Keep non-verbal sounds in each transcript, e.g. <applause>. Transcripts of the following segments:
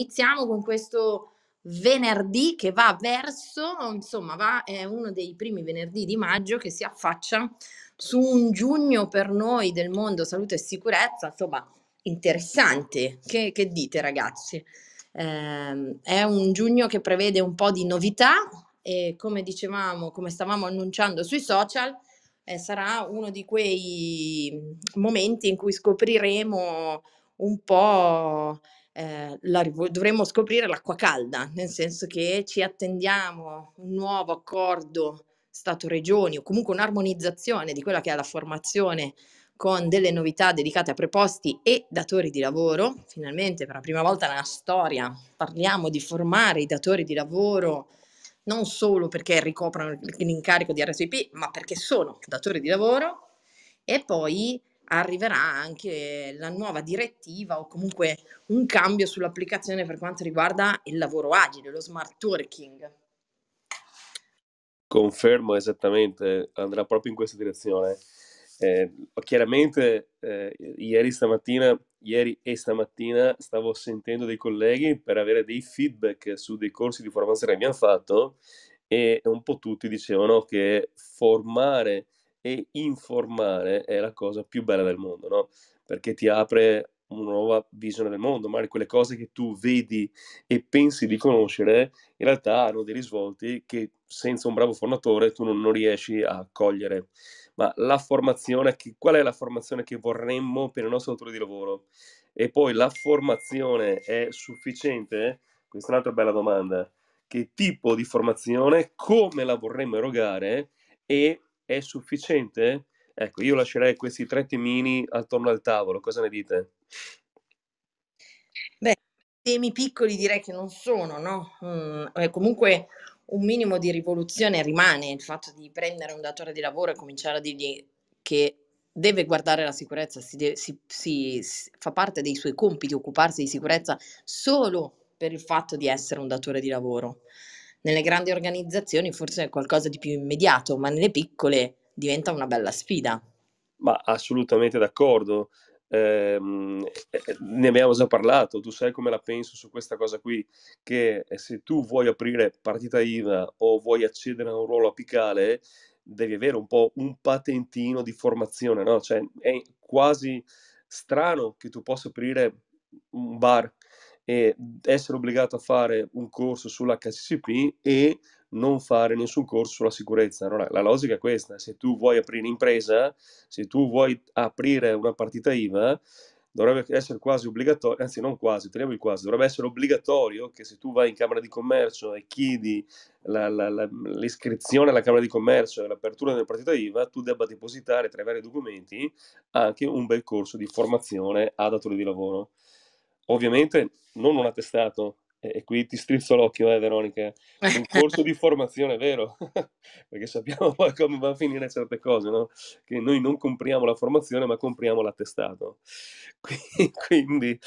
Iniziamo con questo venerdì che va verso, insomma, va, è uno dei primi venerdì di maggio che si affaccia su un giugno per noi del mondo salute e sicurezza, insomma, interessante. Che, che dite ragazzi? Eh, è un giugno che prevede un po' di novità e come dicevamo, come stavamo annunciando sui social, eh, sarà uno di quei momenti in cui scopriremo un po' eh, la, dovremmo scoprire l'acqua calda, nel senso che ci attendiamo un nuovo accordo Stato-Regioni o comunque un'armonizzazione di quella che è la formazione con delle novità dedicate a preposti e datori di lavoro. Finalmente, per la prima volta nella storia, parliamo di formare i datori di lavoro non solo perché ricoprano l'incarico di RSVP, ma perché sono datori di lavoro. E poi arriverà anche la nuova direttiva o comunque un cambio sull'applicazione per quanto riguarda il lavoro agile, lo smart working. Confermo esattamente, andrà proprio in questa direzione. Eh, chiaramente eh, ieri, stamattina, ieri e stamattina stavo sentendo dei colleghi per avere dei feedback su dei corsi di formazione che abbiamo fatto e un po' tutti dicevano che formare e informare è la cosa più bella del mondo, no? Perché ti apre una nuova visione del mondo, magari quelle cose che tu vedi e pensi di conoscere, in realtà hanno dei risvolti che senza un bravo formatore tu non, non riesci a cogliere. Ma la formazione, che, qual è la formazione che vorremmo per il nostro autore di lavoro? E poi la formazione è sufficiente? Questa è un'altra bella domanda. Che tipo di formazione, come la vorremmo erogare e è sufficiente? Ecco, io lascerei questi tre temini attorno al tavolo, cosa ne dite? Beh, temi piccoli direi che non sono, no? Mm, eh, comunque un minimo di rivoluzione rimane il fatto di prendere un datore di lavoro e cominciare a dirgli che deve guardare la sicurezza, si deve, si, si, fa parte dei suoi compiti occuparsi di sicurezza solo per il fatto di essere un datore di lavoro nelle grandi organizzazioni forse è qualcosa di più immediato, ma nelle piccole diventa una bella sfida. Ma assolutamente d'accordo. Ehm, eh, eh, ne abbiamo già parlato, tu sai come la penso su questa cosa qui, che eh, se tu vuoi aprire partita IVA o vuoi accedere a un ruolo apicale, devi avere un po' un patentino di formazione, no? Cioè è quasi strano che tu possa aprire un bar e essere obbligato a fare un corso sull'HCCP e non fare nessun corso sulla sicurezza. Allora, la logica è questa, se tu vuoi aprire impresa, se tu vuoi aprire una partita IVA, dovrebbe essere quasi obbligatorio, anzi non quasi, teniamo il quasi, dovrebbe essere obbligatorio che se tu vai in Camera di Commercio e chiedi la, la, la, l'iscrizione alla Camera di Commercio e l'apertura della partita IVA, tu debba depositare tra i vari documenti anche un bel corso di formazione a datore di lavoro ovviamente non un attestato, e qui ti strizzo l'occhio, eh, Veronica, un <laughs> corso di formazione vero, <laughs> perché sappiamo <laughs> poi come va a finire certe cose, no? Che noi non compriamo la formazione, ma compriamo l'attestato. Quindi...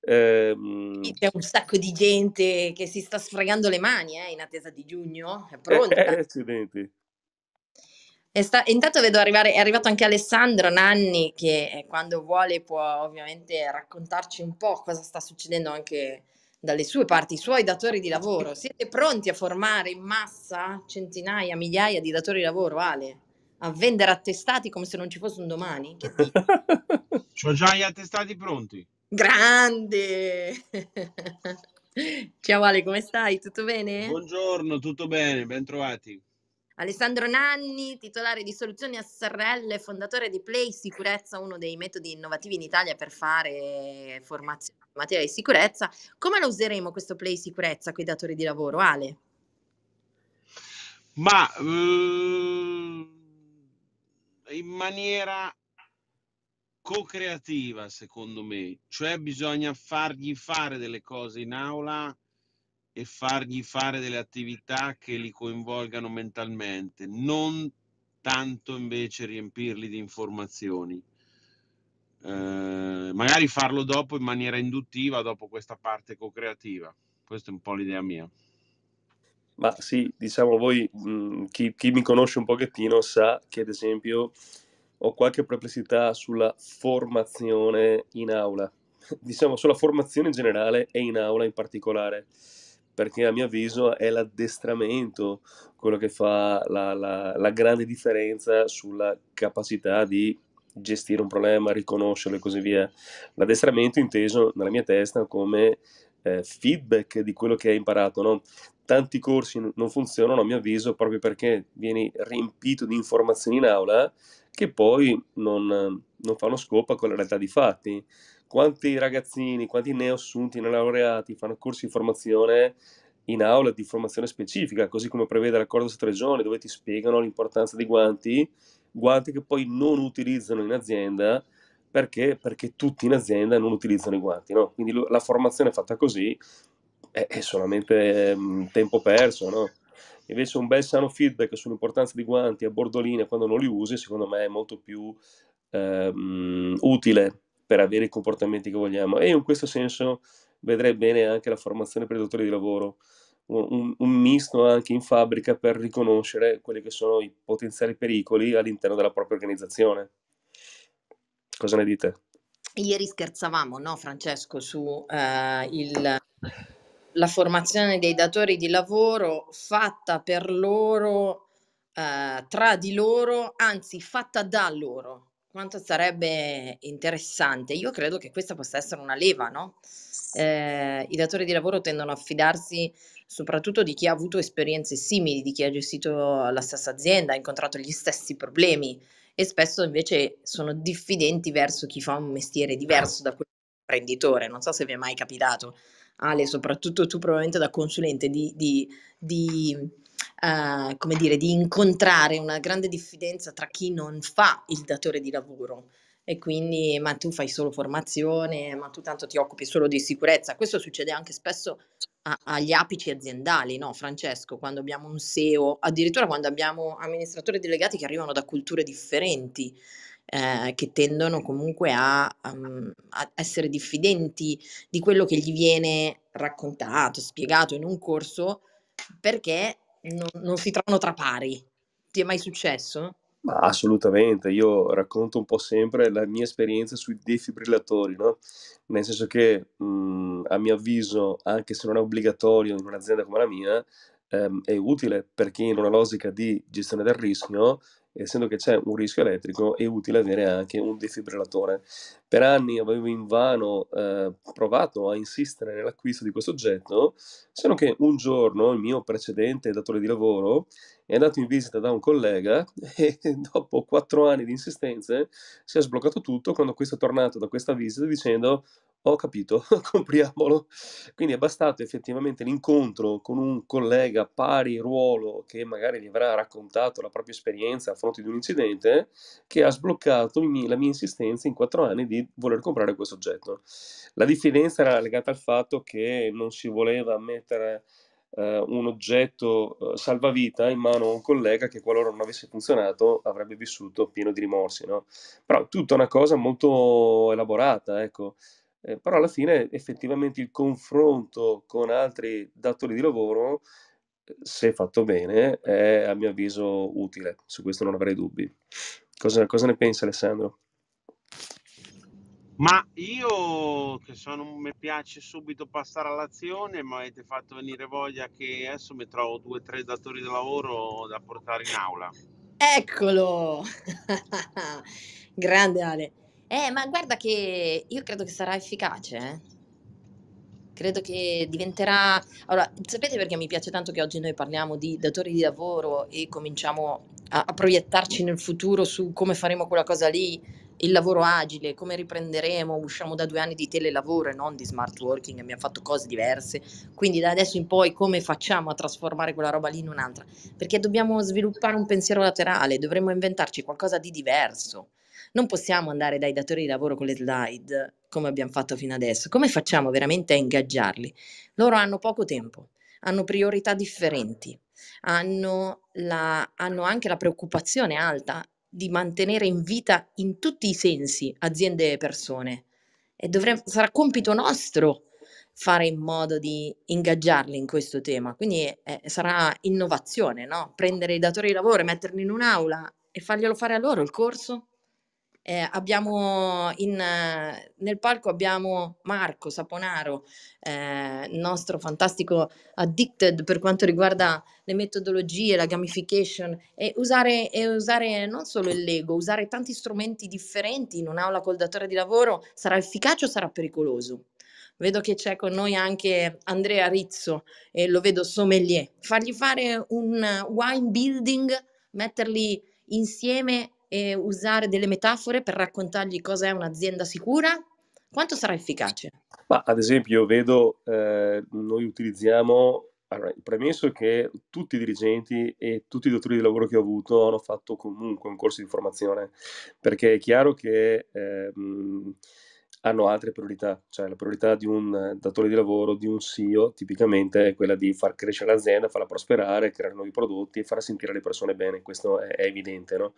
Ehm... C'è un sacco di gente che si sta sfregando le mani eh, in attesa di giugno, è pronta. Eh, eh accidenti. Sta, intanto vedo arrivare, è arrivato anche Alessandro Nanni che eh, quando vuole può ovviamente raccontarci un po' cosa sta succedendo anche dalle sue parti, i suoi datori di lavoro. Siete pronti a formare in massa centinaia, migliaia di datori di lavoro, Ale? A vendere attestati come se non ci fosse un domani? Che <laughs> Ho già gli attestati pronti. Grande! <laughs> Ciao Ale, come stai? Tutto bene? Buongiorno, tutto bene, ben trovati. Alessandro Nanni, titolare di Soluzioni SRL, fondatore di Play Sicurezza, uno dei metodi innovativi in Italia per fare formazione in materia di sicurezza. Come lo useremo questo Play Sicurezza con i datori di lavoro, Ale? Ma eh, in maniera co-creativa, secondo me, cioè bisogna fargli fare delle cose in aula e fargli fare delle attività che li coinvolgano mentalmente, non tanto invece riempirli di informazioni. Eh, magari farlo dopo in maniera induttiva, dopo questa parte co-creativa. Questa è un po' l'idea mia. Ma sì, diciamo voi, mh, mm, chi, chi, mi conosce un pochettino sa che ad esempio ho qualche perplessità sulla formazione in aula, <laughs> diciamo sulla formazione in generale e in aula in particolare perché a mio avviso è l'addestramento quello che fa la, la, la grande differenza sulla capacità di gestire un problema, riconoscerlo e così via. L'addestramento inteso nella mia testa come eh, feedback di quello che hai imparato. No? Tanti corsi non funzionano, a mio avviso, proprio perché vieni riempito di informazioni in aula che poi non, non fanno scopo con la realtà di fatti quanti ragazzini, quanti neoassunti, neolaureati fanno corsi di formazione in aula di formazione specifica, così come prevede l'accordo Stato-Regione, dove ti spiegano l'importanza dei guanti, guanti che poi non utilizzano in azienda, perché? Perché tutti in azienda non utilizzano i guanti, no? Quindi la formazione fatta così è, è solamente um, tempo perso, no? Invece un bel sano feedback sull'importanza dei guanti a bordoline quando non li usi, secondo me è molto più um, utile per avere i comportamenti che vogliamo. E in questo senso vedrei bene anche la formazione per i datori di lavoro, un, un misto anche in fabbrica per riconoscere quelli che sono i potenziali pericoli all'interno della propria organizzazione. Cosa ne dite? Ieri scherzavamo, no, Francesco, su eh, il, la formazione dei datori di lavoro fatta per loro, eh, tra di loro, anzi fatta da loro, quanto sarebbe interessante. Io credo che questa possa essere una leva, no? Eh, I datori di lavoro tendono a fidarsi soprattutto di chi ha avuto esperienze simili, di chi ha gestito la stessa azienda, ha incontrato gli stessi problemi e spesso invece sono diffidenti verso chi fa un mestiere diverso da quello dell'imprenditore. Non so se vi è mai capitato, Ale, soprattutto tu probabilmente da consulente, di, di, di eh, come dire, di incontrare una grande diffidenza tra chi non fa il datore di lavoro e quindi ma tu fai solo formazione, ma tu tanto ti occupi solo di sicurezza. Questo succede anche spesso a, agli apici aziendali, no Francesco, quando abbiamo un SEO, addirittura quando abbiamo amministratori delegati che arrivano da culture differenti. Eh, che tendono comunque a, um, a, essere diffidenti di quello che gli viene raccontato, spiegato in un corso, perché non, non si trovano tra pari. Ti è mai successo? Ma assolutamente, io racconto un po' sempre la mia esperienza sui defibrillatori, no? Nel senso che mh, mm, a mio avviso, anche se non è obbligatorio in un'azienda come la mia, ehm, è utile perché in una logica di gestione del rischio essendo che c'è un rischio elettrico, è utile avere anche un defibrillatore. Per anni avevo invano eh, provato a insistere nell'acquisto di questo oggetto, se non che un giorno il mio precedente datore di lavoro è andato in visita da un collega <laughs> e dopo quattro anni di insistenze si è sbloccato tutto quando questo è tornato da questa visita dicendo ho capito, <laughs> compriamolo. Quindi è bastato effettivamente l'incontro con un collega pari ruolo che magari gli avrà raccontato la propria esperienza a fronte di un incidente che ha sbloccato la mia insistenza in quattro anni di voler comprare questo oggetto. La diffidenza era legata al fatto che non si voleva mettere eh, un oggetto eh, salvavita in mano a un collega che qualora non avesse funzionato avrebbe vissuto pieno di rimorsi, no? Però tutta una cosa molto elaborata, ecco. Eh, però alla fine effettivamente il confronto con altri datori di lavoro, se fatto bene, è a mio avviso utile, su questo non avrei dubbi. Cosa, cosa ne pensi Alessandro? Ma io che sono, mi piace subito passare all'azione, mi avete fatto venire voglia che adesso mi trovo due o tre datori di lavoro da portare in aula. Eccolo! <laughs> Grande Ale. Eh, ma guarda che io credo che sarà efficace, eh. Credo che diventerà... Allora, sapete perché mi piace tanto che oggi noi parliamo di datori di lavoro e cominciamo a, a proiettarci nel futuro su come faremo quella cosa lì? il lavoro agile, come riprenderemo, usciamo da due anni di telelavoro e non di smart working, abbiamo fatto cose diverse, quindi da adesso in poi come facciamo a trasformare quella roba lì in un'altra? Perché dobbiamo sviluppare un pensiero laterale, dovremmo inventarci qualcosa di diverso. Non possiamo andare dai datori di lavoro con le slide come abbiamo fatto fino adesso. Come facciamo veramente a ingaggiarli? Loro hanno poco tempo, hanno priorità differenti, hanno, la, hanno anche la preoccupazione alta di mantenere in vita in tutti i sensi aziende e persone e dovremo, sarà compito nostro fare in modo di ingaggiarli in questo tema. Quindi eh, sarà innovazione, no? prendere i datori di lavoro, metterli in un'aula e farglielo fare a loro il corso eh, abbiamo in, nel palco abbiamo Marco Saponaro, il eh, nostro fantastico addicted per quanto riguarda le metodologie, la gamification e usare, e usare non solo il Lego, usare tanti strumenti differenti in un'aula col datore di lavoro sarà efficace o sarà pericoloso? Vedo che c'è con noi anche Andrea Rizzo e lo vedo sommelier. Fargli fare un wine building, metterli insieme e usare delle metafore per raccontargli cosa è un'azienda sicura, quanto sarà efficace? Ma ad esempio, io vedo, eh, noi utilizziamo, allora, premesso che tutti i dirigenti e tutti i dottori di lavoro che ho avuto hanno fatto comunque un corso di formazione, perché è chiaro che... Eh, mh, hanno altre priorità, cioè la priorità di un datore di lavoro, di un CEO, tipicamente è quella di far crescere l'azienda, farla prosperare, creare nuovi prodotti e far sentire le persone bene, questo è, è evidente. No?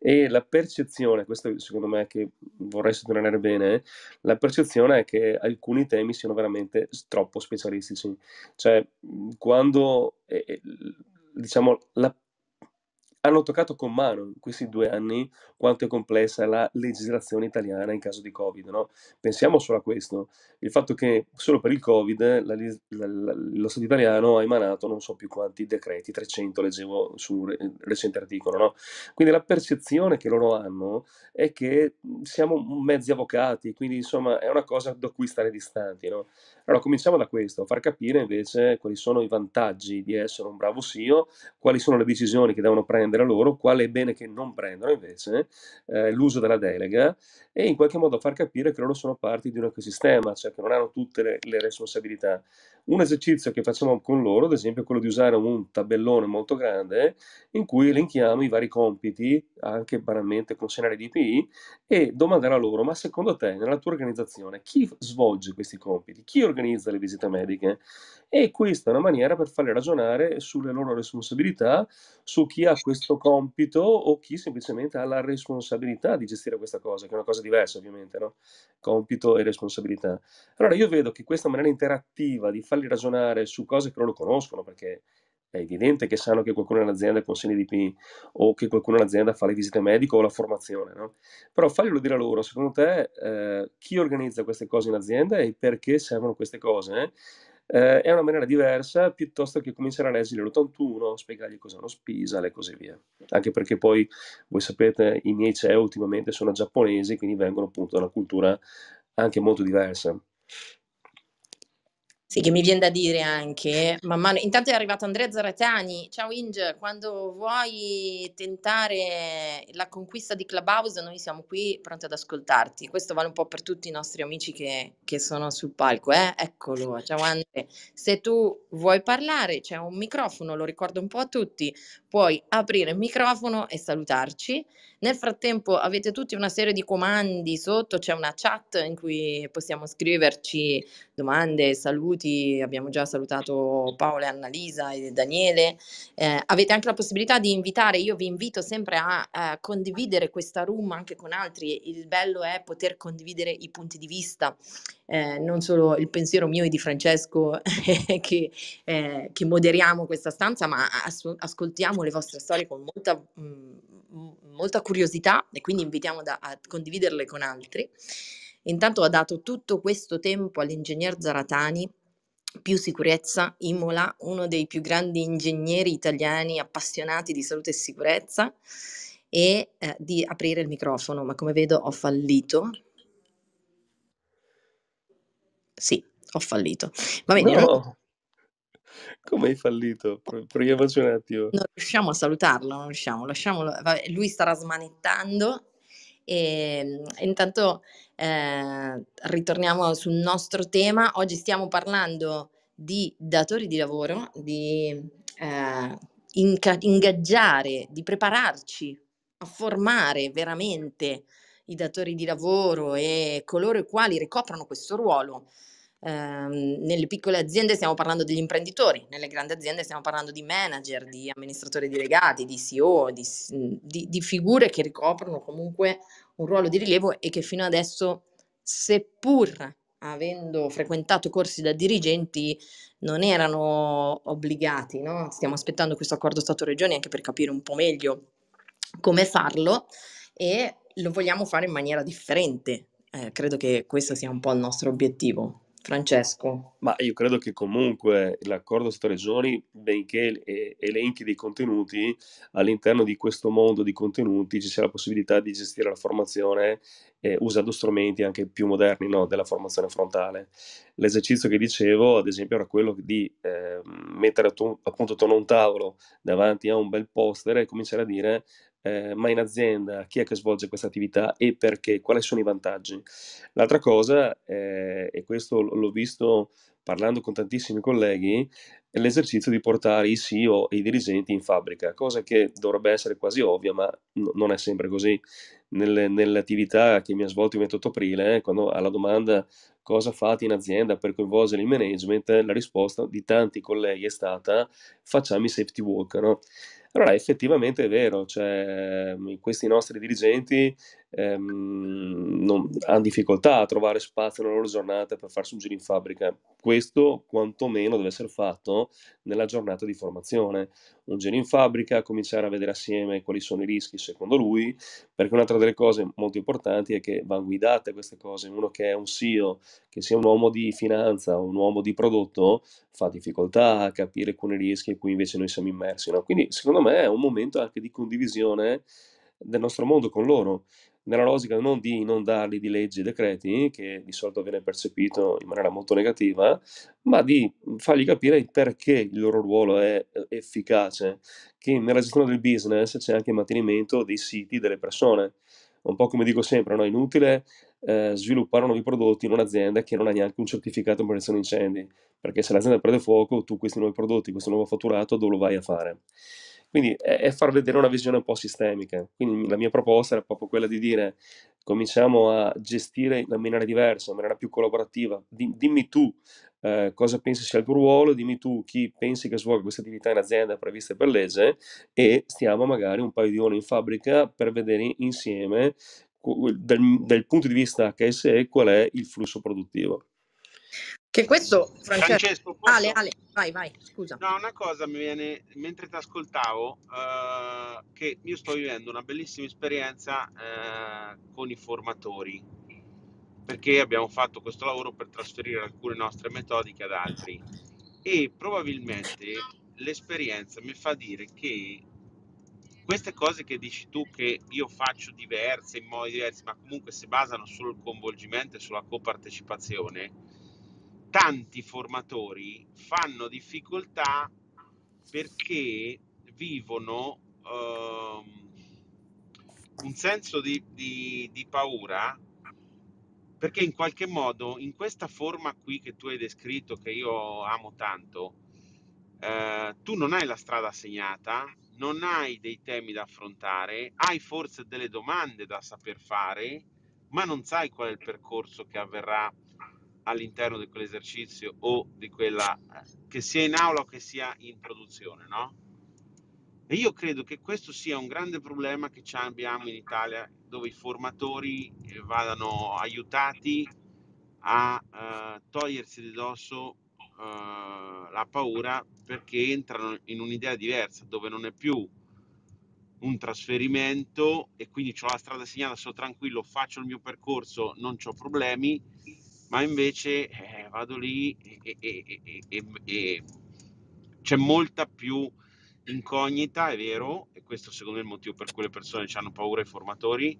E la percezione, questo secondo me che vorrei sottolineare bene, la percezione è che alcuni temi siano veramente troppo specialistici, cioè mhmm, quando... Eh, diciamo, la hanno toccato con mano in questi due anni quanto è complessa la legislazione italiana in caso di Covid. No? Pensiamo solo a questo, il fatto che solo per il Covid la, la, la, lo Stato italiano ha emanato non so più quanti decreti, 300 leggevo su un recente articolo. No? Quindi la percezione che loro hanno è che siamo mezzi avvocati, quindi insomma è una cosa da cui stare distanti. No? Allora cominciamo da questo, far capire invece quali sono i vantaggi di essere un bravo CEO, quali sono le decisioni che devono prendere prendere loro, quale è bene che non prendono invece, eh, l'uso della delega e in qualche modo far capire che loro sono parti di un ecosistema, cioè che non hanno tutte le, le responsabilità. Un esercizio che facciamo con loro, ad esempio, è quello di usare un tabellone molto grande in cui elenchiamo i vari compiti, anche banalmente con scenari di PI, e domandare a loro, ma secondo te, nella tua organizzazione, chi svolge questi compiti? Chi organizza le visite mediche? E questa è una maniera per farle ragionare sulle loro responsabilità, su chi ha questo questo compito o chi semplicemente ha la responsabilità di gestire questa cosa, che è una cosa diversa ovviamente, no? compito e responsabilità. Allora io vedo che questa maniera interattiva di farli ragionare su cose che loro conoscono, perché è evidente che sanno che qualcuno in azienda consiglia di P o che qualcuno in azienda fa le visite medico o la formazione, no? Però faglielo dire a loro, secondo te eh, chi organizza queste cose in azienda e perché servono queste cose? Eh? eh, è una maniera diversa piuttosto che cominciare a leggere l'81, spiegargli cosa hanno spisale e così via. Anche perché poi, voi sapete, i miei CEO cioè, ultimamente sono giapponesi, quindi vengono appunto da una cultura anche molto diversa. Sì, che mi viene da dire anche, man mano, intanto è arrivato Andrea Zaratani, ciao Inge, quando vuoi tentare la conquista di Clubhouse noi siamo qui pronti ad ascoltarti, questo vale un po' per tutti i nostri amici che, che sono sul palco, eh? eccolo, ciao Andre, se tu vuoi parlare c'è un microfono, lo ricordo un po' a tutti, puoi aprire il microfono e salutarci nel frattempo avete tutti una serie di comandi sotto, c'è una chat in cui possiamo scriverci domande, saluti, abbiamo già salutato Paola, Annalisa e Daniele. Eh, avete anche la possibilità di invitare, io vi invito sempre a, a condividere questa room anche con altri, il bello è poter condividere i punti di vista eh, non solo il pensiero mio e di Francesco <laughs> che, eh, che, moderiamo questa stanza, ma as- ascoltiamo le vostre storie con molta mh, mm, molta curiosità e quindi invitiamo da, a condividerle con altri. Intanto ha dato tutto questo tempo all'ingegner Zaratani più sicurezza, Imola, uno dei più grandi ingegneri italiani appassionati di salute e sicurezza, e eh, di aprire il microfono, ma come vedo ho fallito. Sì, ho fallito. Va bene. No. Come hai fallito? Proviamoci un attimo. Non riusciamo a salutarlo, non riusciamo, lasciamolo. Vabbè, lui starà smanettando e, intanto eh, ritorniamo sul nostro tema. Oggi stiamo parlando di datori di lavoro, di eh, inca- ingaggiare, di prepararci a formare veramente i datori di lavoro e coloro i quali ricoprono questo ruolo ehm, nelle piccole aziende stiamo parlando degli imprenditori, nelle grandi aziende stiamo parlando di manager, di amministratori delegati, di CEO, di, di, di figure che ricoprono comunque un ruolo di rilievo e che fino adesso, seppur avendo frequentato corsi da dirigenti, non erano obbligati. No? Stiamo aspettando questo accordo Stato-Regioni anche per capire un po' meglio come farlo e lo vogliamo fare in maniera differente. Eh, credo che questo sia un po' il nostro obiettivo. Francesco. Ma io credo che comunque l'accordo Stato-Regioni, benché elenchi dei contenuti, all'interno di questo mondo di contenuti ci sia la possibilità di gestire la formazione eh, usando strumenti anche più moderni no, della formazione frontale. L'esercizio che dicevo, ad esempio, era quello di eh, mettere a, tu- a un tavolo davanti a un bel poster e cominciare a dire eh, ma in azienda chi è che svolge questa attività e perché, quali sono i vantaggi. L'altra cosa, eh, e questo l'ho visto parlando con tantissimi colleghi, è l'esercizio di portare i CEO e i dirigenti in fabbrica, cosa che dovrebbe essere quasi ovvia, ma n- non è sempre così. Nelle, nell'attività che mi ha svolto il 28 aprile, eh, quando alla domanda cosa fate in azienda per coinvolgere il management, la risposta di tanti colleghi è stata facciamo i safety walk. No? Allora, effettivamente è vero, cioè, mm, questi nostri dirigenti ehm, non, hanno difficoltà a trovare spazio nella loro giornata per farsi un giro in fabbrica. Questo quantomeno deve essere fatto nella giornata di formazione. Un giro in fabbrica, cominciare a vedere assieme quali sono i rischi secondo lui, perché un'altra delle cose molto importanti è che vanno guidate queste cose. Uno che è un CEO, che sia un uomo di finanza, un uomo di prodotto, fa difficoltà a capire alcuni rischi in cui invece noi siamo immersi. No? Quindi secondo me è un momento anche di condivisione del nostro mondo con loro nella logica non di inondarli di leggi e decreti, che di solito viene percepito in maniera molto negativa, ma di fargli capire perché il loro ruolo è eh, efficace, che nella gestione del business c'è anche il mantenimento dei siti delle persone. Un po' come dico sempre, no? è inutile eh, sviluppare nuovi prodotti in un'azienda che non ha neanche un certificato in protezione incendi, perché se l'azienda prende fuoco, tu questi nuovi prodotti, questo nuovo fatturato, dove lo vai a fare? Quindi è, è far vedere una visione un po' sistemica. Quindi la mia proposta era proprio quella di dire cominciamo a gestire in maniera diversa, in maniera più collaborativa. dimmi tu eh, cosa pensi sia il tuo ruolo, dimmi tu chi pensi che svolga questa attività in azienda previste per legge e stiamo magari un paio di ore in fabbrica per vedere insieme dal punto di vista HSE qual è il flusso produttivo. Che questo, Francesco, Francesco posso... Ale, Ale, vai, vai, scusa. No, una cosa mi viene, mentre ti ascoltavo, eh, che io sto vivendo una bellissima esperienza eh, con i formatori, perché abbiamo fatto questo lavoro per trasferire alcune nostre metodiche ad altri e probabilmente l'esperienza mi fa dire che queste cose che dici tu che io faccio diverse in modi diversi, ma comunque si basano sul coinvolgimento e sulla copartecipazione, tanti formatori fanno difficoltà perché vivono ehm, un senso di, di, di paura perché in qualche modo in questa forma qui che tu hai descritto, che io amo tanto, eh, tu non hai la strada segnata, non hai dei temi da affrontare, hai forse delle domande da saper fare, ma non sai qual è il percorso che avverrà all'interno di quell'esercizio o di quella che sia in aula o che sia in produzione, no? E io credo che questo sia un grande problema che abbiamo in Italia, dove i formatori eh, vadano aiutati a eh, togliersi di dosso eh, la paura perché entrano in un'idea diversa, dove non è più un trasferimento e quindi ho la strada segnata, sono tranquillo, faccio il mio percorso, non ho problemi, ma invece eh, vado lì e, e, e, e, c'è molta più incognita, è vero, e questo secondo me è il motivo per cui le persone hanno paura i formatori,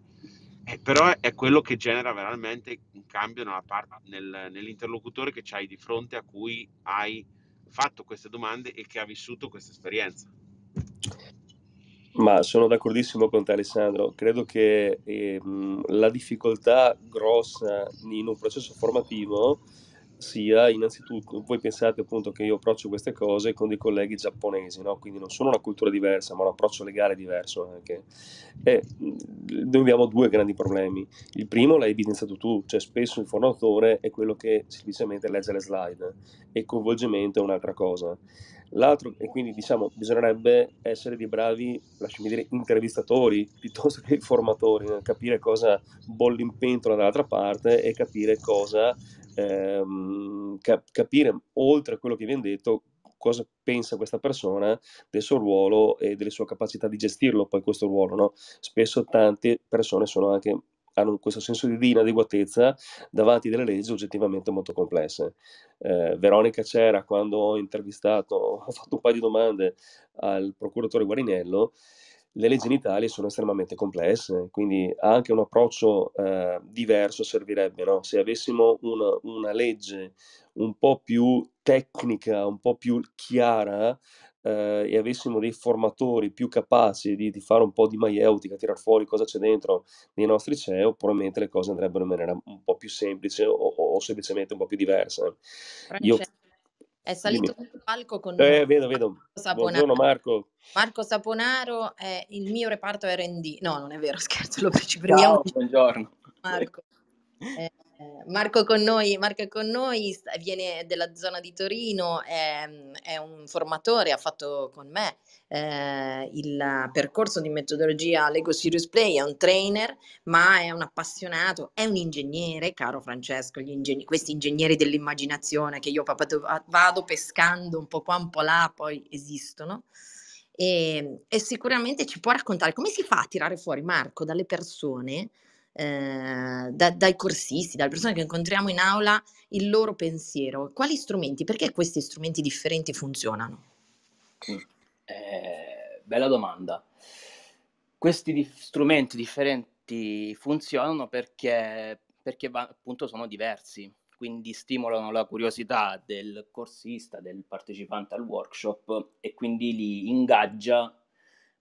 eh, però è quello che genera veramente un cambio part- nel, nell'interlocutore che hai di fronte a cui hai fatto queste domande e che ha vissuto questa esperienza. Ma sono d'accordissimo con te Alessandro, credo che ehm, la difficoltà grossa in un processo formativo sia innanzitutto, voi pensate appunto che io approccio queste cose con dei colleghi giapponesi, no? quindi non sono una cultura diversa, ma un approccio legale diverso anche. E mhmm, noi abbiamo due grandi problemi. Il primo l'hai evidenziato tu, cioè spesso il fornitore è quello che semplicemente legge le slide e coinvolgimento è un'altra cosa. L'altro, e quindi diciamo, bisognerebbe essere dei bravi, lasciami dire, intervistatori piuttosto che informatori, nel capire cosa bolle in pentola dall'altra parte e capire cosa, ehm, cap- capire oltre a quello che viene detto, cosa pensa questa persona del suo ruolo e delle sue capacità di gestirlo poi questo ruolo, no? Spesso tante persone sono anche hanno questo senso di inadeguatezza davanti a delle leggi oggettivamente molto complesse. Eh, Veronica Cera, quando ho intervistato, <laughs> ho fatto un paio di domande al procuratore Guarinello, le leggi in Italia sono estremamente complesse, quindi anche un approccio eh, diverso servirebbe. No? Se avessimo una, una, legge un po' più tecnica, un po' più chiara, eh, e avessimo dei formatori più capaci di, di, fare un po' di maieutica, tirar fuori cosa c'è dentro nei nostri CEO, probabilmente le cose andrebbero in maniera un po' più semplice o, o semplicemente un po' più diverse. Francesco, Io... Cioè, è salito sul palco con eh, vedo, vedo. Marco Saponaro. Marco. Marco Saponaro è eh, il mio reparto R&D. No, non è vero, <laughs> scherzo, lo precipiamo. Ciao, buongiorno. Marco. Eh, eh, Marco con noi, Marco con noi viene della zona di Torino, è, è un formatore, ha fatto con me eh, il percorso di metodologia Lego Serious Play, è un trainer, ma è un appassionato, è un ingegnere, caro Francesco, ingegn- questi ingegneri dell'immaginazione che io vado pescando un po' qua, un po' là, poi esistono. E, e sicuramente ci può raccontare come si fa a tirare fuori Marco dalle persone eh, da, dai corsisti, dalle persone che incontriamo in aula, il loro pensiero. Quali strumenti? Perché questi strumenti differenti funzionano? Eh, bella domanda. Questi di- strumenti differenti funzionano perché, perché va- appunto sono diversi, quindi stimolano la curiosità del corsista, del partecipante al workshop e quindi li ingaggia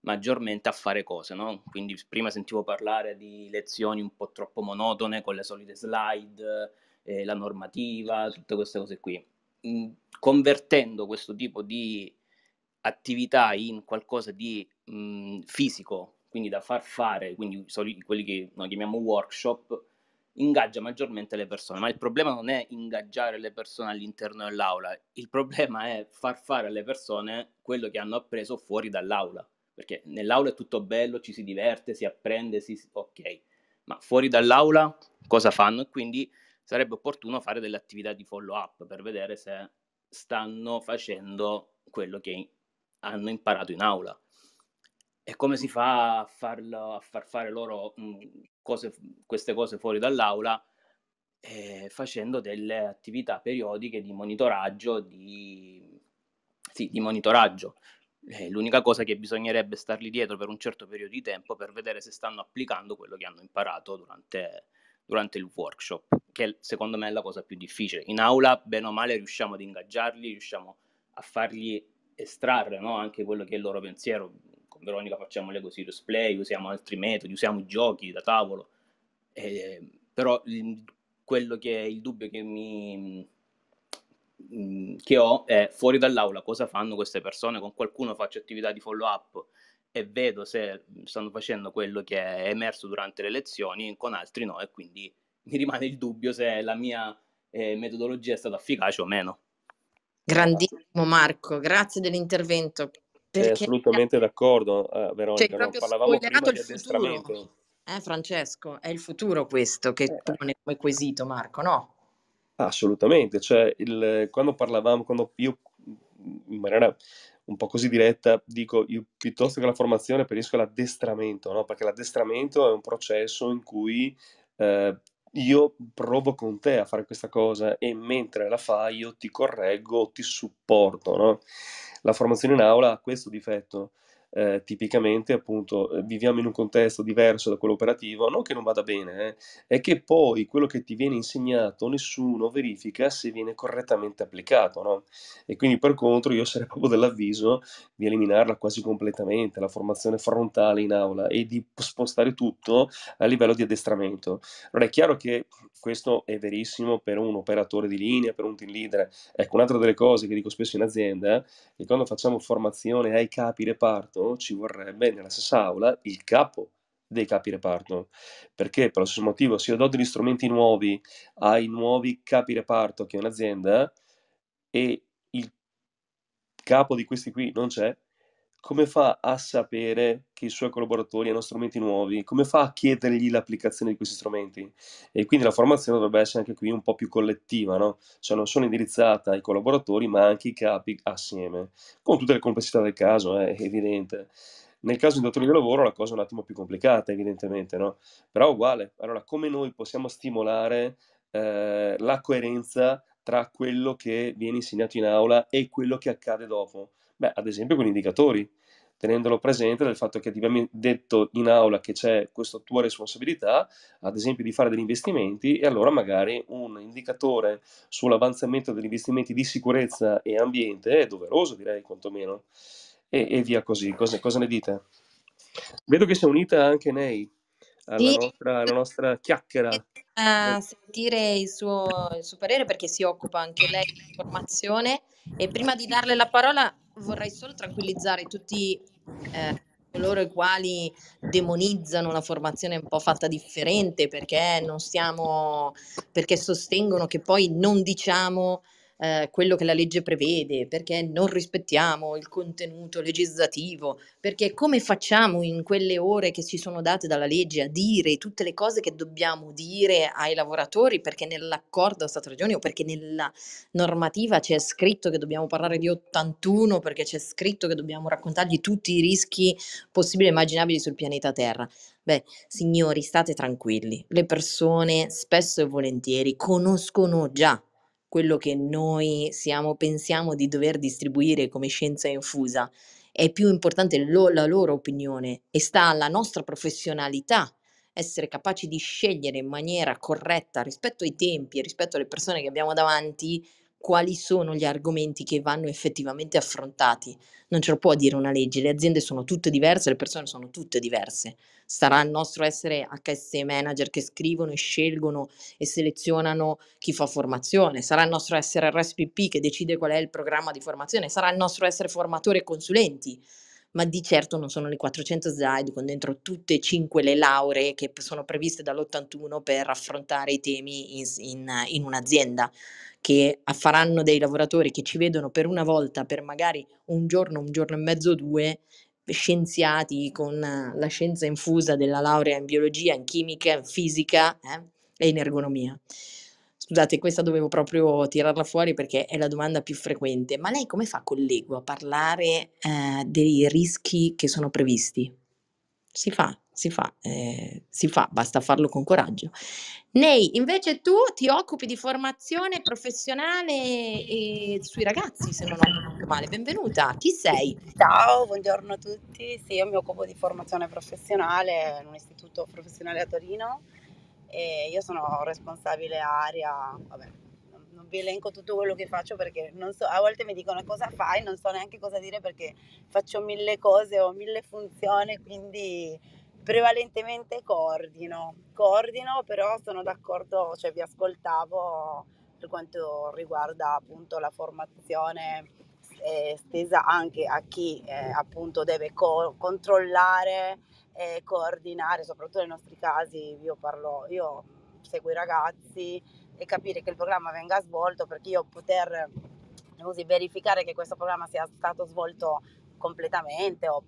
maggiormente a fare cose, no? Quindi prima sentivo parlare di lezioni un po' troppo monotone con le solite slide, eh, la normativa, tutte queste cose qui. Mm, convertendo questo tipo di attività in qualcosa di mh, mm, fisico, quindi da far fare, quindi soli, quelli che noi chiamiamo workshop, ingaggia maggiormente le persone. Ma il problema non è ingaggiare le persone all'interno dell'aula, il problema è far fare alle persone quello che hanno appreso fuori dall'aula perché nell'aula è tutto bello, ci si diverte, si apprende, si... ok, ma fuori dall'aula cosa fanno? E quindi sarebbe opportuno fare delle attività di follow up per vedere se stanno facendo quello che hanno imparato in aula. E come si fa a, farlo, a far fare loro mh, mm, cose, queste cose fuori dall'aula? Eh, facendo delle attività periodiche di monitoraggio, di, sì, di monitoraggio eh, l'unica cosa che bisognerebbe starli dietro per un certo periodo di tempo per vedere se stanno applicando quello che hanno imparato durante, durante il workshop, che secondo me è la cosa più difficile. In aula, bene o male, riusciamo ad ingaggiarli, riusciamo a fargli estrarre no? anche quello che è il loro pensiero. Con Veronica facciamo l'ego serious play, usiamo altri metodi, usiamo giochi da tavolo, eh, però quello che è il dubbio che mi, Mm, che ho è fuori dall'aula cosa fanno queste persone, con qualcuno faccio attività di follow up e vedo se stanno facendo quello che è emerso durante le lezioni, con altri no, e quindi <laughs> mi rimane il dubbio se la mia eh, metodologia è stata efficace o meno. Grandissimo Marco, grazie dell'intervento. Eh, Perché... assolutamente d'accordo, eh, Veronica, cioè, no? parlavamo prima di addestramento. Futuro. Eh, Francesco, è il futuro questo che eh, eh. pone come quesito Marco, no? Assolutamente, cioè il, quando parlavamo, quando io mm, in maniera un po' così diretta dico io piuttosto che la formazione preferisco l'addestramento, no? perché l'addestramento è un processo in cui eh, io provo con te a fare questa cosa e mentre la fai io ti correggo, ti supporto. No? La formazione in aula ha questo difetto, eh, tipicamente appunto eh, viviamo in un contesto diverso da quello operativo, non che non vada bene, eh, è che poi quello che ti viene insegnato nessuno verifica se viene correttamente applicato, no? E quindi per contro io sarei <laughs> proprio dell'avviso di eliminarla quasi completamente, la formazione frontale in aula e di spostare tutto a livello di addestramento. Allora è chiaro che questo è verissimo per un operatore di linea, per un team leader. Ecco, un'altra delle cose che dico spesso in azienda è che quando facciamo formazione ai capi reparto, ci vorrebbe nella stessa aula il capo dei capi reparto perché per lo stesso motivo se io do degli strumenti nuovi ai nuovi capi reparto che è un'azienda e il capo di questi qui non c'è come fa a sapere che i suoi collaboratori hanno strumenti nuovi, come fa a chiedergli l'applicazione di questi strumenti? E quindi la formazione dovrebbe essere anche qui un po' più collettiva, no? cioè non solo indirizzata ai collaboratori ma anche ai capi assieme, con tutte le complessità del caso, eh, è evidente. Nel caso di datori di lavoro la cosa è un attimo più complicata, evidentemente, no? Però uguale. Allora, come noi possiamo stimolare eh, la coerenza tra quello che viene insegnato in aula e quello che accade dopo? Beh, ad esempio con gli indicatori tenendolo presente del fatto che ti abbiamo detto in aula che c'è questa tua responsabilità, ad esempio di fare degli investimenti, e allora magari un indicatore sull'avanzamento degli investimenti di sicurezza e ambiente è doveroso, direi quantomeno, e, e via così. Cosa, cosa, ne dite? Vedo che si è unita anche Nei alla, sì. nostra, alla nostra chiacchiera eh, a sentire il suo, il suo, parere perché si occupa anche lei di formazione e prima di darle la parola vorrei solo tranquillizzare tutti eh, coloro i quali demonizzano una formazione un po' fatta differente perché non stiamo, perché sostengono che poi non diciamo eh, quello che la legge prevede, perché non rispettiamo il contenuto legislativo, perché come facciamo in quelle ore che ci sono date dalla legge a dire tutte le cose che dobbiamo dire ai lavoratori perché nell'accordo Stato-Regioni o perché nella normativa c'è scritto che dobbiamo parlare di 81, perché c'è scritto che dobbiamo raccontargli tutti i rischi possibili e immaginabili sul pianeta Terra. Beh, signori, state tranquilli. Le persone spesso e volentieri conoscono già quello che noi siamo, pensiamo di dover distribuire come scienza infusa, è più importante lo, la loro opinione e sta alla nostra professionalità essere capaci di scegliere in maniera corretta rispetto ai tempi e rispetto alle persone che abbiamo davanti quali sono gli argomenti che vanno effettivamente affrontati. Non ce lo può dire una legge, le aziende sono tutte diverse, le persone sono tutte diverse. Sarà il nostro essere HS manager che scrivono e scelgono e selezionano chi fa formazione, sarà il nostro essere RSPP che decide qual è il programma di formazione, sarà il nostro essere formatore e consulenti ma di certo non sono le 400 slide con dentro tutte e cinque le lauree che sono previste dall'81 per affrontare i temi in, in, in un'azienda, che faranno dei lavoratori che ci vedono per una volta, per magari un giorno, un giorno e mezzo, due, scienziati con la scienza infusa della laurea in biologia, in chimica, in fisica eh, e in ergonomia. Scusate, questa dovevo proprio tirarla fuori perché è la domanda più frequente, ma lei come fa con l'Ego a parlare eh, dei rischi che sono previsti? Si fa, si fa, eh, si fa, basta farlo con coraggio. Nei, invece tu ti occupi di formazione professionale e sui ragazzi, se non ho capito male. Benvenuta, chi sei? Ciao, buongiorno a tutti. Sì, io mi occupo di formazione professionale in un istituto professionale a Torino e io sono responsabile aria, vabbè, non vi elenco tutto quello che faccio perché so, a volte mi dicono cosa fai, non so neanche cosa dire perché faccio mille cose, ho mille funzioni, quindi prevalentemente coordino, coordino però sono d'accordo, cioè vi ascoltavo per quanto riguarda appunto la formazione eh, estesa anche a chi eh, appunto deve co- controllare eh, coordinare, soprattutto nei nostri casi, io parlo, io seguo i ragazzi e capire che il programma venga svolto perché io poter così, verificare che questo programma sia stato svolto completamente o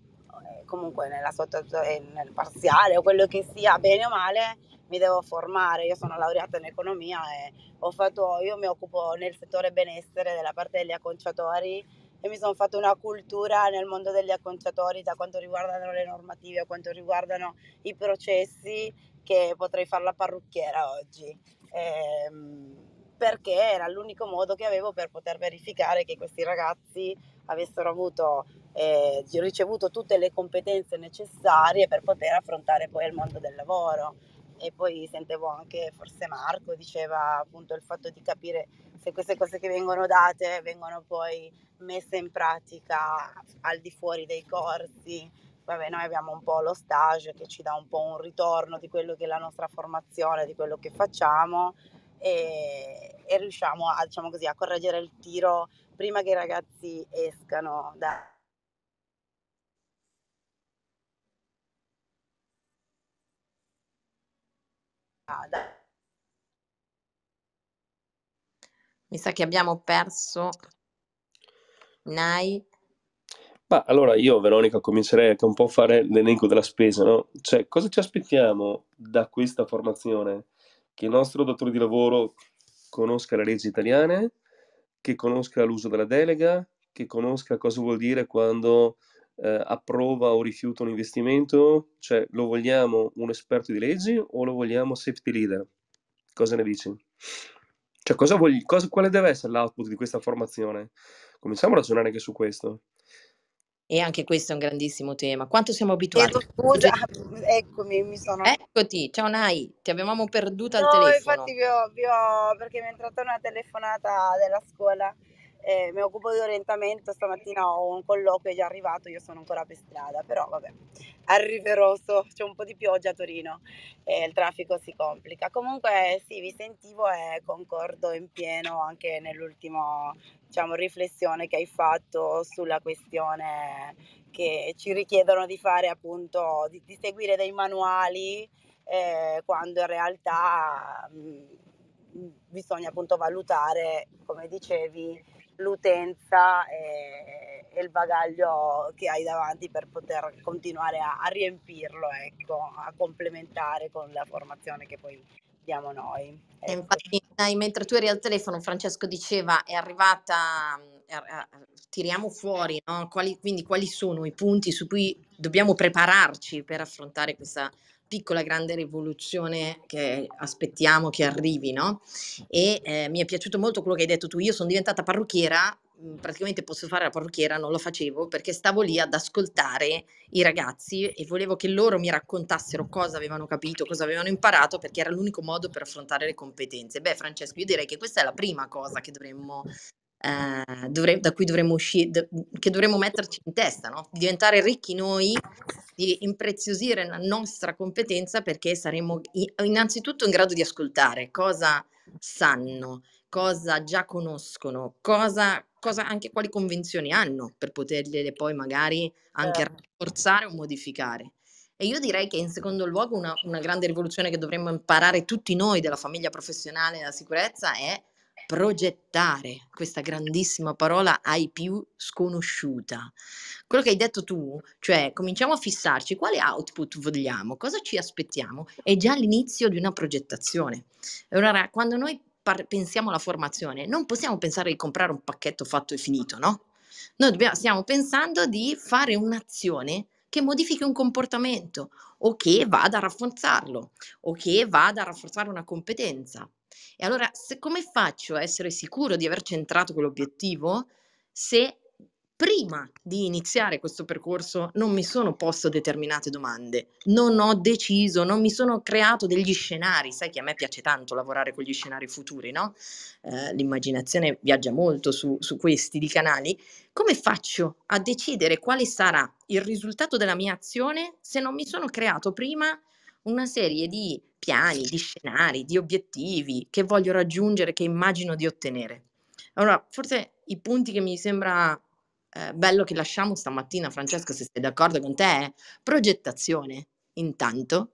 eh, comunque nella sotto, eh, nel parziale o quello che sia, bene o male, mi devo formare. Io sono laureata in economia e ho fatto, io mi occupo nel settore benessere della parte degli acconciatori e mi sono fatta una cultura nel mondo degli acconciatori da quanto riguardano le normative, a quanto riguardano i processi, che potrei fare la parrucchiera oggi. Ehm, perché era l'unico modo che avevo per poter verificare che questi ragazzi avessero avuto, eh, ricevuto tutte le competenze necessarie per poter affrontare poi il mondo del lavoro e poi sentivo anche forse Marco diceva appunto il fatto di capire se queste cose che vengono date vengono poi messe in pratica al di fuori dei corsi. Vabbè, noi abbiamo un po' lo stage che ci dà un po' un ritorno di quello che è la nostra formazione, di quello che facciamo e, e riusciamo a, diciamo così, a correggere il tiro prima che i ragazzi escano da, Mi sa che abbiamo perso Nai. Ma allora io, Veronica, comincerei anche un po' a fare l'elenco della spesa, no? Cioè, cosa ci aspettiamo da questa formazione? Che il nostro datore di lavoro conosca le leggi italiane, che conosca l'uso della delega, che conosca cosa vuol dire quando eh, approva o rifiuta un investimento? Cioè, lo vogliamo un esperto di leggi o lo vogliamo safety leader? Cosa ne dici? Cioè, cosa vogli, cosa, quale deve essere l'output di questa formazione? Cominciamo a ragionare anche su questo. E anche questo è un grandissimo tema. Quanto siamo abituati? Scusa, <laughs> eccomi, mi sono... Eccoti, ciao Nai, ti avevamo perduta no, al telefono. No, infatti vi ho, vi ho... perché mi è entrata una telefonata della scuola eh, mi occupo di orientamento, stamattina ho un colloquio, è già arrivato, io sono ancora per strada, però vabbè, arriverò, so, c'è un po' di pioggia a Torino e il traffico si complica. Comunque sì, vi sentivo e concordo in pieno anche nell'ultima diciamo, riflessione che hai fatto sulla questione che ci richiedono di fare appunto, di, di seguire dei manuali eh, quando in realtà... Mh, mm, bisogna appunto valutare, come dicevi, l'utenza e, e, il bagaglio che hai davanti per poter continuare a, a riempirlo, ecco, a complementare con la formazione che poi diamo noi. Ecco. Infatti, mentre tu eri al telefono, Francesco diceva è arrivata, tiriamo fuori, no? quali, quindi quali sono i punti su cui dobbiamo prepararci per affrontare questa piccola grande rivoluzione che aspettiamo che arrivi, no? E eh, mi è piaciuto molto quello che hai detto tu, io sono diventata parrucchiera, mm, praticamente posso fare la parrucchiera, non lo facevo perché stavo lì ad ascoltare i ragazzi e volevo che loro mi raccontassero cosa avevano capito, cosa avevano imparato, perché era l'unico modo per affrontare le competenze. Beh, Francesco, io direi che questa è la prima cosa che dovremmo eh, da cui dovremmo uscire, d- che dovremmo metterci in testa, no? diventare ricchi noi, di impreziosire la nostra competenza perché saremo innanzitutto in grado di ascoltare cosa sanno, cosa già conoscono, cosa, cosa anche quali convenzioni hanno per poterle poi magari anche certo. rafforzare o modificare. E io direi che in secondo luogo una, una grande rivoluzione che dovremmo imparare tutti noi della famiglia professionale della sicurezza è progettare questa grandissima parola ai più sconosciuta. Quello che hai detto tu, cioè cominciamo a fissarci quale output vogliamo, cosa ci aspettiamo, è già l'inizio di una progettazione. Allora, quando noi par- pensiamo alla formazione, non possiamo pensare di comprare un pacchetto fatto e finito, no? Noi dobbiamo, stiamo pensando di fare un'azione che modifichi un comportamento o che vada a rafforzarlo o che vada a rafforzare una competenza e allora se, come faccio a essere sicuro di aver centrato quell'obiettivo se prima di iniziare questo percorso non mi sono posto determinate domande, non ho deciso, non mi sono creato degli scenari, sai che a me piace tanto lavorare con gli scenari futuri, no? Eh, l'immaginazione viaggia molto su, su questi di canali. Come faccio a decidere quale sarà il risultato della mia azione se non mi sono creato prima una serie di piani, di scenari, di obiettivi che voglio raggiungere, che immagino di ottenere. Allora, forse i punti che mi sembra eh, bello che lasciamo stamattina, Francesco, se sei d'accordo con te, è progettazione, intanto,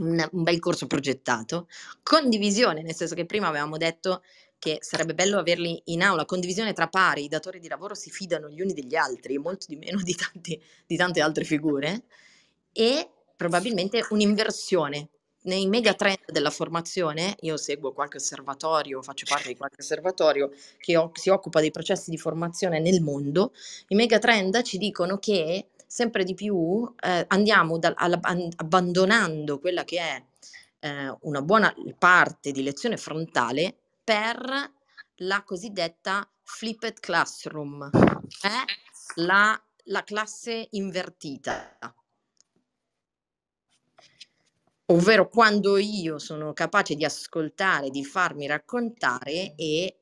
un, un bel corso progettato, condivisione, nel senso che prima avevamo detto che sarebbe bello averli in aula, condivisione tra pari, i datori di lavoro si fidano gli uni degli altri, molto di meno di, tanti, di tante altre figure, e probabilmente un'inversione nei mega trend della formazione, io seguo qualche osservatorio, faccio parte di qualche osservatorio che o- si occupa dei processi di formazione nel mondo, i mega trend ci dicono che sempre di più eh, andiamo da, alla, abbandonando quella che è eh, una buona parte di lezione frontale per la cosiddetta flipped classroom, eh? la, la classe invertita ovvero quando io sono capace di ascoltare, di farmi raccontare e,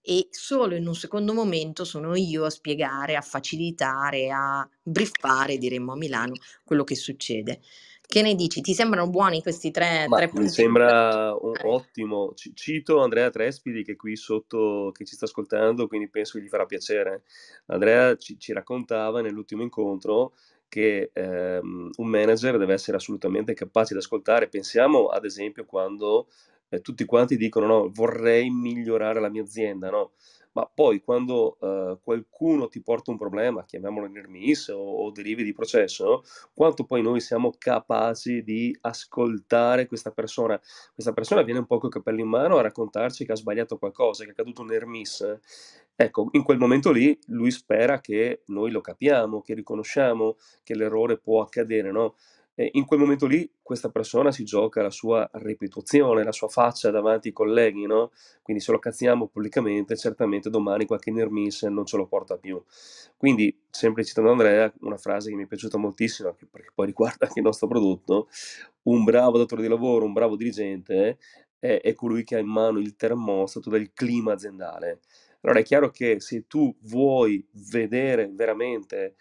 e, solo in un secondo momento sono io a spiegare, a facilitare, a briffare, diremmo a Milano, quello che succede. Che ne dici? Ti sembrano buoni questi tre, Ma tre punti? Mi sembra eh. ottimo. C- cito Andrea Trespidi che è qui sotto, che ci sta ascoltando, quindi penso che gli farà piacere. Andrea ci, ci raccontava nell'ultimo incontro che ehm, un manager deve essere assolutamente capace di ascoltare. Pensiamo ad esempio quando eh, tutti quanti dicono no, vorrei migliorare la mia azienda, no? ma poi quando eh, qualcuno ti porta un problema, chiamiamolo NRMIS o, o derivi di processo, quanto poi noi siamo capaci di ascoltare questa persona. Questa persona viene un po' con i capelli in mano a raccontarci che ha sbagliato qualcosa, che è caduto un NRMIS. Ecco, in quel momento lì lui spera che noi lo capiamo, che riconosciamo che l'errore può accadere, no? eh, in quel momento lì questa persona si gioca la sua reputazione, la sua faccia davanti ai colleghi, no? Quindi se lo cazziamo pubblicamente, certamente domani qualche Nirmis non ce lo porta più. Quindi, sempre citando Andrea, una frase che mi è piaciuta moltissimo, che, perché poi riguarda anche il nostro prodotto, un bravo datore di lavoro, un bravo dirigente eh, è, è colui che ha in mano il termostato del clima aziendale. Allora è chiaro che se tu vuoi vedere veramente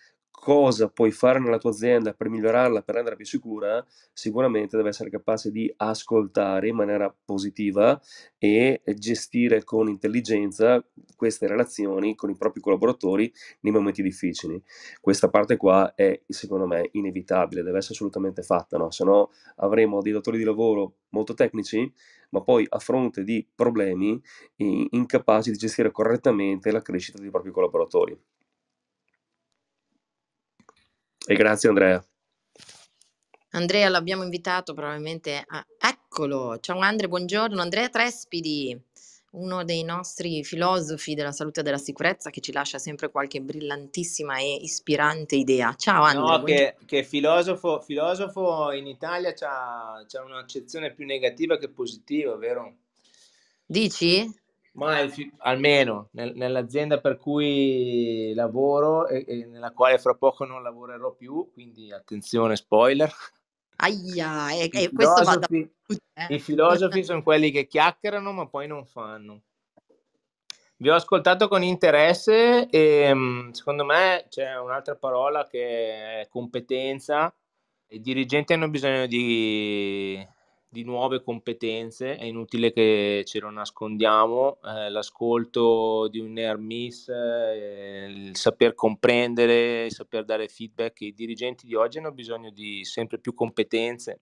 cosa puoi fare nella tua azienda per migliorarla, per renderla più sicura, sicuramente deve essere capace di ascoltare in maniera positiva e gestire con intelligenza queste relazioni con i propri collaboratori nei momenti difficili. Questa parte qua è secondo me inevitabile, deve essere assolutamente fatta, no? se no avremo dei datori di lavoro molto tecnici, ma poi a fronte di problemi incapaci di gestire correttamente la crescita dei propri collaboratori. E grazie Andrea. Andrea l'abbiamo invitato probabilmente a... Eccolo, ciao Andrea, buongiorno. Andrea Trespidi, uno dei nostri filosofi della salute e della sicurezza che ci lascia sempre qualche brillantissima e ispirante idea. Ciao Andrea. No, che, che filosofo, filosofo, in Italia c'ha, c'ha un'accezione più negativa che positiva, vero? Dici? Ma almeno nel, nell'azienda per cui lavoro e, e, nella quale fra poco non lavorerò più, quindi attenzione, spoiler. Aia, e, eh. I, filosofi, da... I filosofi sono quelli che chiacchierano ma poi non fanno. Vi ho ascoltato con interesse e mm, secondo me c'è un'altra parola che è competenza. I dirigenti hanno bisogno di di nuove competenze, è inutile che ce lo nascondiamo, eh, l'ascolto di un air miss, eh, il saper comprendere, il saper dare feedback, i dirigenti di oggi hanno bisogno di sempre più competenze,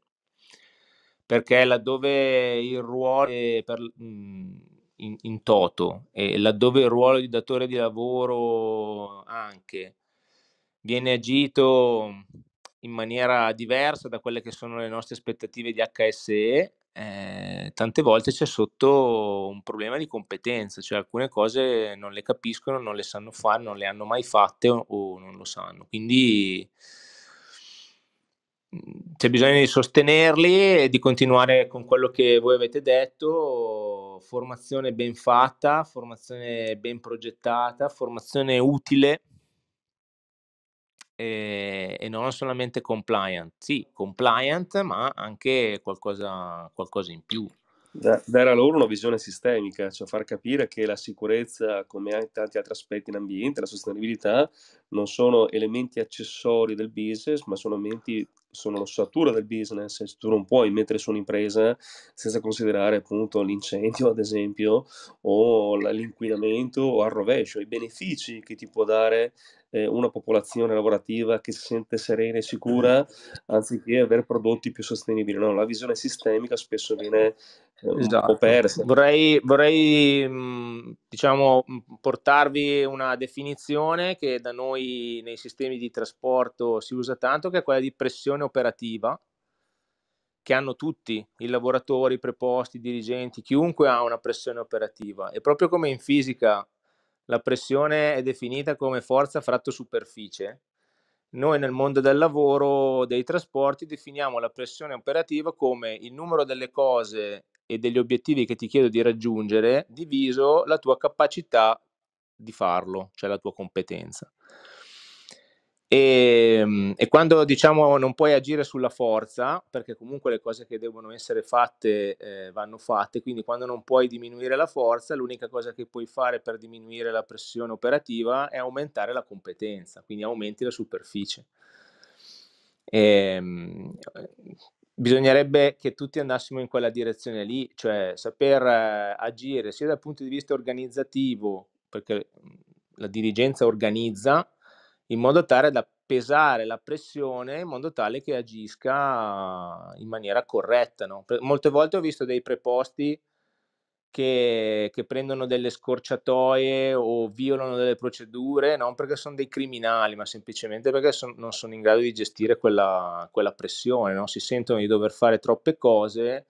perché laddove il ruolo per, mm, in, in toto e laddove il ruolo di datore di lavoro anche viene agito in maniera diversa da quelle che sono le nostre aspettative di HSE, eh, tante volte c'è sotto un problema di competenza, cioè alcune cose non le capiscono, non le sanno fare, non le hanno mai fatte o, o non lo sanno. Quindi mhmm, c'è bisogno di sostenerli e di continuare con quello che voi avete detto, formazione ben fatta, formazione ben progettata, formazione utile e, ehm, e, non solamente compliant, sì, compliant, ma anche qualcosa, qualcosa in più. Da, dare a loro una visione sistemica, cioè far capire che la sicurezza, come anche tanti altri aspetti in ambiente, la sostenibilità, non sono elementi accessori del business, ma sono elementi, sono l'ossatura del business, tu non puoi mettere su un'impresa senza considerare appunto l'incendio, ad esempio, o l'inquinamento, o al rovescio, i benefici che ti può dare eh, una popolazione lavorativa che si sente serena e sicura mm-hmm. anziché avere prodotti più sostenibili. No, la visione sistemica spesso viene eh, esatto. persa. Vorrei, vorrei mm, diciamo, mm, portarvi una definizione che da noi nei sistemi di trasporto si usa tanto, che è quella di pressione operativa che hanno tutti i lavoratori, i preposti, i dirigenti, chiunque ha una pressione operativa. E proprio come in fisica la pressione è definita come forza fratto superficie. Noi nel mondo del lavoro, dei trasporti, definiamo la pressione operativa come il numero delle cose e degli obiettivi che ti chiedo di raggiungere diviso la tua capacità di farlo, cioè la tua competenza. E, ehm, e, quando diciamo non puoi agire sulla forza, perché comunque le cose che devono essere fatte eh, vanno fatte, quindi quando non puoi diminuire la forza, l'unica cosa che puoi fare per diminuire la pressione operativa è aumentare la competenza, quindi aumenti la superficie. E, ehm, bisognerebbe che tutti andassimo in quella direzione lì, cioè saper eh, agire sia dal punto di vista organizzativo, perché mm, la dirigenza organizza, in modo tale da pesare la pressione in modo tale che agisca in maniera corretta. No? Molte volte ho visto dei preposti che, che, prendono delle scorciatoie o violano delle procedure, non perché sono dei criminali, ma semplicemente perché son, non sono in grado di gestire quella, quella pressione, no? si sentono di dover fare troppe cose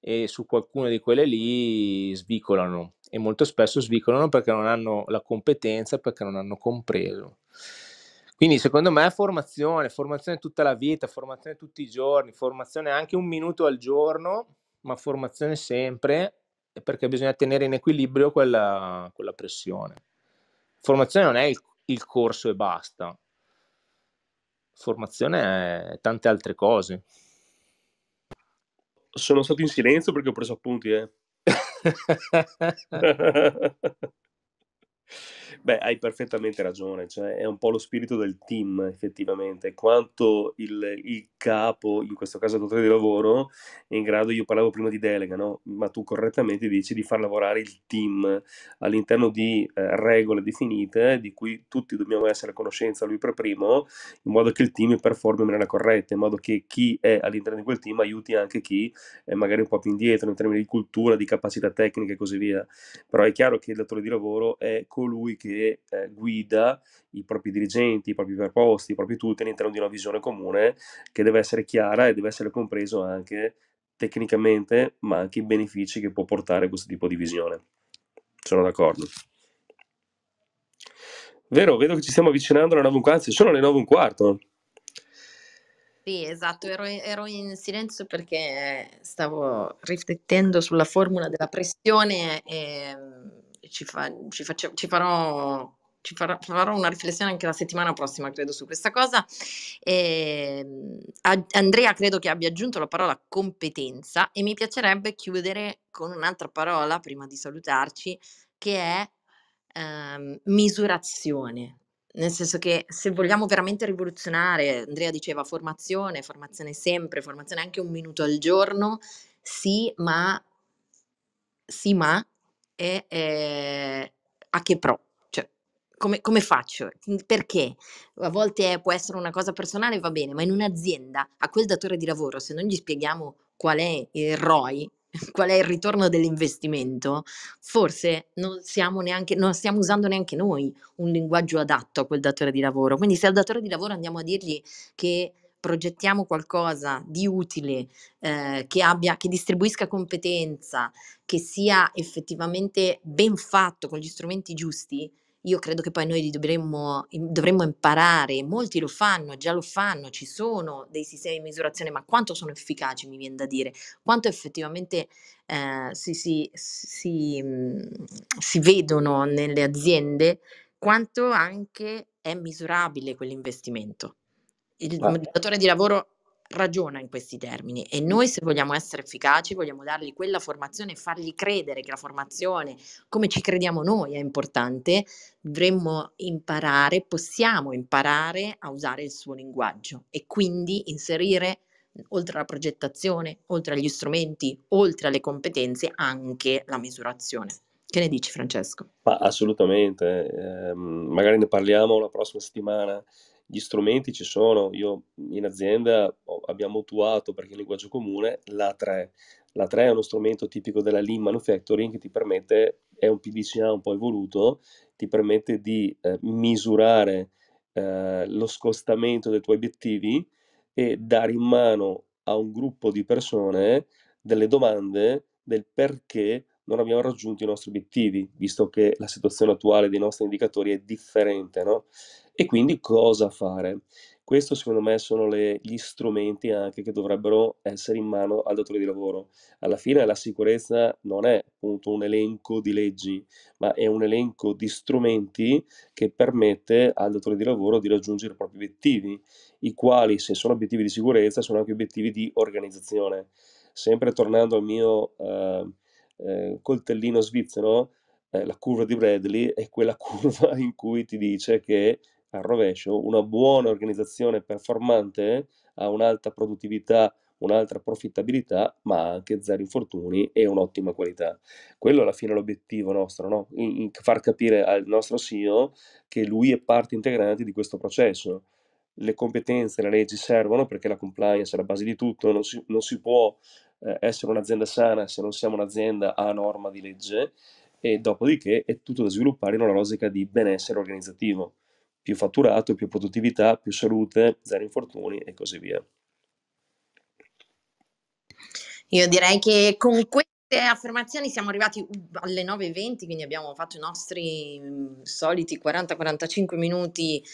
e su qualcuna di quelle lì svicolano e molto spesso svicolano perché non hanno la competenza, perché non hanno compreso. Quindi secondo me formazione, formazione tutta la vita, formazione tutti i giorni, formazione anche un minuto al giorno, ma formazione sempre, perché bisogna tenere in equilibrio quella, quella pressione. Formazione non è il, il corso e basta, formazione è tante altre cose. Sono stato in silenzio perché ho preso appunti, eh. <laughs> <laughs> Beh, hai perfettamente ragione, cioè è un po' lo spirito del team effettivamente, quanto il, il capo, in questo caso il datore di lavoro, è in grado, io parlavo prima di delega, no? ma tu correttamente dici di far lavorare il team all'interno di eh, regole definite di cui tutti dobbiamo essere a conoscenza, lui per primo, in modo che il team performi in maniera corretta, in modo che chi è all'interno di quel team aiuti anche chi è magari un po' più indietro in termini di cultura, di capacità tecnica e così via. Però è chiaro che il datore di lavoro è colui che che eh, guida i propri dirigenti, i propri preposti, i propri tutti all'interno di una visione comune che deve essere chiara e deve essere compreso anche tecnicamente, ma anche i benefici che può portare questo tipo di visione. Sono d'accordo. Vero, vedo che ci stiamo avvicinando alle 9 un quarto, sono le 9 un quarto. Sì, esatto, ero, ero, in silenzio perché stavo riflettendo sulla formula della pressione e ci, fa, ci, faccio, ci farò ci farò una riflessione anche la settimana prossima, credo, su questa cosa. Eh, Andrea credo che abbia aggiunto la parola competenza e mi piacerebbe chiudere con un'altra parola prima di salutarci, che è ehm, misurazione. Nel senso che se vogliamo veramente rivoluzionare, Andrea diceva formazione, formazione sempre, formazione anche un minuto al giorno, sì, ma, sì, ma e è ehm, a che pro? Cioè, come, come, faccio? Perché? A volte può essere una cosa personale, va bene, ma in un'azienda, a quel datore di lavoro, se non gli spieghiamo qual è il ROI, <laughs> qual è il ritorno dell'investimento, forse non, neanche, non stiamo usando neanche noi un linguaggio adatto a quel datore di lavoro. Quindi se al datore di lavoro andiamo a dirgli che progettiamo qualcosa di utile, eh, che, abbia, che distribuisca competenza, che sia effettivamente ben fatto con gli strumenti giusti, io credo che poi noi dovremmo, dovremmo, imparare, molti lo fanno, già lo fanno, ci sono dei sistemi di misurazione, ma quanto sono efficaci, mi viene da dire, quanto effettivamente eh, si, si, si, mm, si, vedono nelle aziende, quanto anche è misurabile quell'investimento il ah. datore di lavoro ragiona in questi termini e noi se vogliamo essere efficaci vogliamo dargli quella formazione e fargli credere che la formazione come ci crediamo noi è importante, dovremmo imparare, possiamo imparare a usare il suo linguaggio e quindi inserire oltre alla progettazione, oltre agli strumenti, oltre alle competenze anche la misurazione. Che ne dici Francesco? Ma assolutamente, eh, magari ne parliamo la prossima settimana gli strumenti ci sono, io in azienda abbiamo attuato, perché in linguaggio comune, l'A3. L'A3 è uno strumento tipico della Lean Manufacturing che ti permette, è un PDCA un po' evoluto, ti permette di eh, misurare eh, lo scostamento dei tuoi obiettivi e dare in mano a un gruppo di persone delle domande del perché non abbiamo raggiunto i nostri obiettivi, visto che la situazione attuale dei nostri indicatori è differente, no? E quindi cosa fare? Questo secondo me sono le, gli strumenti anche che dovrebbero essere in mano al datore di lavoro. Alla fine la sicurezza non è appunto un elenco di leggi, ma è un elenco di strumenti che permette al datore di lavoro di raggiungere i propri obiettivi, i quali se sono obiettivi di sicurezza sono anche obiettivi di organizzazione. Sempre tornando al mio eh, eh, coltellino svizzero, eh, la curva di Bradley è quella <laughs> curva in cui ti dice che al rovescio, una buona organizzazione performante ha un'alta produttività, un'altra profittabilità, ma anche zero infortuni e un'ottima qualità. Quello alla fine è l'obiettivo nostro, no? in, in far capire al nostro CEO che lui è parte integrante di questo processo. Le competenze, le leggi servono perché la compliance è la base di tutto, non si, non si può eh, essere un'azienda sana se non siamo un'azienda a norma di legge e dopodiché è tutto da sviluppare in una logica di benessere organizzativo più fatturato, più produttività, più salute, zero infortuni e così via. Io direi che con queste affermazioni siamo arrivati uh, alle 9.20, quindi abbiamo fatto i nostri mm, soliti 40-45 minuti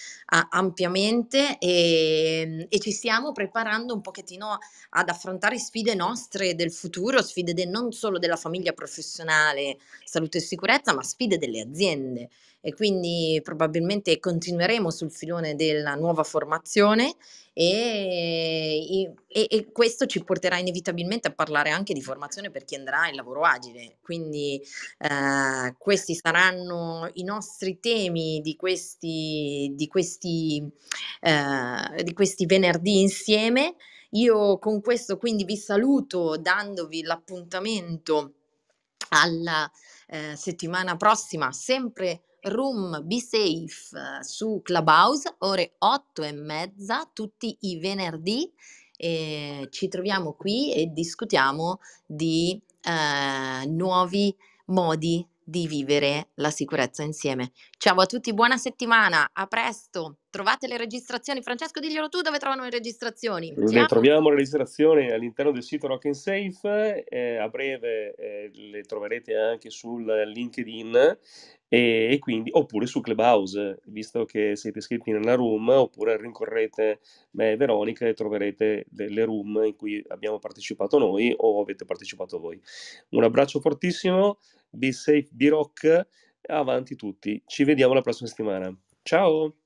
ampiamente e, ehm, e, ci stiamo preparando un pochettino ad affrontare sfide nostre del futuro, sfide de, non solo della famiglia professionale, salute e sicurezza, ma sfide delle aziende e quindi probabilmente continueremo sul filone della nuova formazione e, e, e, questo ci porterà inevitabilmente a parlare anche di formazione per chi andrà in lavoro agile. Quindi eh, questi saranno i nostri temi di questi, di questi, eh, di questi venerdì insieme. Io con questo quindi vi saluto dandovi l'appuntamento alla eh, settimana prossima, sempre Room Be Safe eh, su Clubhouse, ore 8 e mezza, tutti i venerdì. E ci troviamo qui e discutiamo di eh, nuovi modi di vivere la sicurezza insieme. Ciao a tutti, buona settimana, a presto. Trovate le registrazioni. Francesco, diglielo tu dove trovano le registrazioni. Ciao. Le troviamo le registrazioni all'interno del sito Rock and Safe, eh, a breve eh, le troverete anche sul LinkedIn e, e, quindi, oppure su Clubhouse, visto che siete iscritti nella room, oppure rincorrete me e Veronica e troverete delle room in cui abbiamo partecipato noi o avete partecipato voi. Un abbraccio fortissimo. Be Safe, Be Rock, avanti tutti. Ci vediamo la prossima settimana. Ciao!